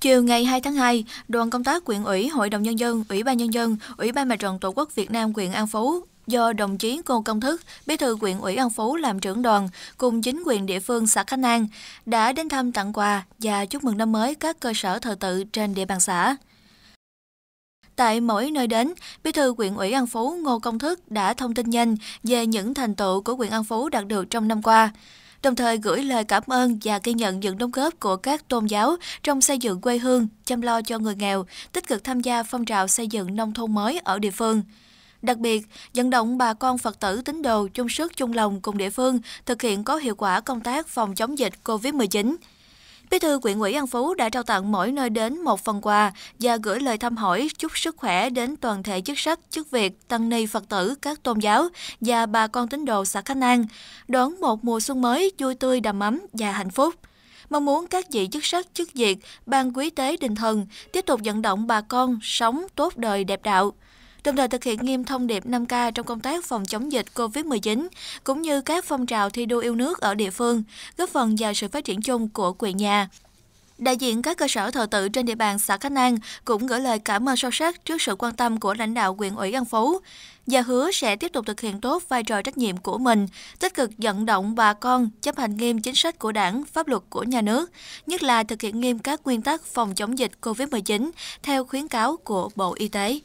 Chiều ngày 2 tháng 2, đoàn công tác quyện ủy, Hội đồng Nhân dân, Ủy ban Nhân dân, Ủy ban Mặt trận Tổ quốc Việt Nam quyện An Phú do đồng chí Ngô Công Thức, bí thư quyện ủy An Phú làm trưởng đoàn cùng chính quyền địa phương xã Khánh An đã đến thăm tặng quà và chúc mừng năm mới các cơ sở thờ tự trên địa bàn xã. Tại mỗi nơi đến, Bí thư quyện ủy An Phú Ngô Công Thức đã thông tin nhanh về những thành tựu của quyện An Phú đạt được trong năm qua đồng thời gửi lời cảm ơn và ghi nhận những đóng góp của các tôn giáo trong xây dựng quê hương, chăm lo cho người nghèo, tích cực tham gia phong trào xây dựng nông thôn mới ở địa phương. Đặc biệt, vận động bà con Phật tử tín đồ chung sức chung lòng cùng địa phương thực hiện có hiệu quả công tác phòng chống dịch COVID-19. Bí thư quyện ủy An Phú đã trao tặng mỗi nơi đến một phần quà và gửi lời thăm hỏi chúc sức khỏe đến toàn thể chức sắc, chức việc, tăng ni Phật tử các tôn giáo và bà con tín đồ xã Khánh An, đón một mùa xuân mới vui tươi đầm ấm và hạnh phúc mong muốn các vị chức sắc chức việc ban quý tế đình thần tiếp tục vận động bà con sống tốt đời đẹp đạo đồng thời thực hiện nghiêm thông điệp 5K trong công tác phòng chống dịch COVID-19, cũng như các phong trào thi đua yêu nước ở địa phương, góp phần vào sự phát triển chung của quê nhà. Đại diện các cơ sở thờ tự trên địa bàn xã Khánh An cũng gửi lời cảm ơn sâu sắc trước sự quan tâm của lãnh đạo quyền ủy An Phú và hứa sẽ tiếp tục thực hiện tốt vai trò trách nhiệm của mình, tích cực vận động bà con chấp hành nghiêm chính sách của đảng, pháp luật của nhà nước, nhất là thực hiện nghiêm các nguyên tắc phòng chống dịch COVID-19 theo khuyến cáo của Bộ Y tế.